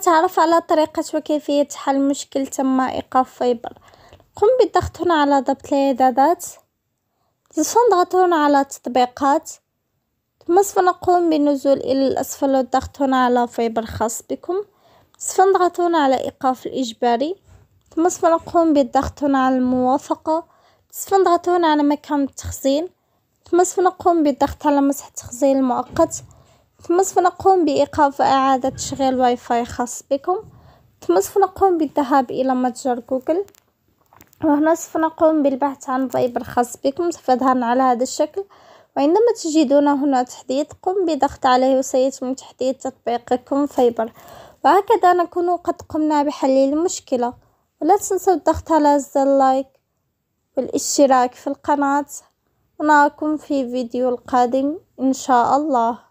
تعرف على طريقة وكيفية حل مشكل تم إيقاف فيبر قم بالضغط هنا على ضبط الإعدادات ثم نضغط هنا على تطبيقات ثم سوف نقوم بالنزول إلى الأسفل والضغط هنا على فيبر خاص بكم سوف نضغط هنا على إيقاف الإجباري ثم سوف نقوم بالضغط هنا على الموافقة سوف نضغط هنا على مكان التخزين ثم سوف نقوم بالضغط على مسح التخزين المؤقت سوف نقوم بإيقاف إعادة تشغيل واي فاي خاص بكم سوف نقوم بالذهاب إلى متجر جوجل وهنا سوف نقوم بالبحث عن ضيب الخاص بكم سيظهرنا على هذا الشكل وعندما تجدون هنا تحديث قم بضغط عليه وسيتم تحديث تطبيقكم فايبر وهكذا نكون قد قمنا بحل المشكلة ولا تنسوا الضغط على زر اللايك والاشتراك في القناة ونراكم في فيديو القادم إن شاء الله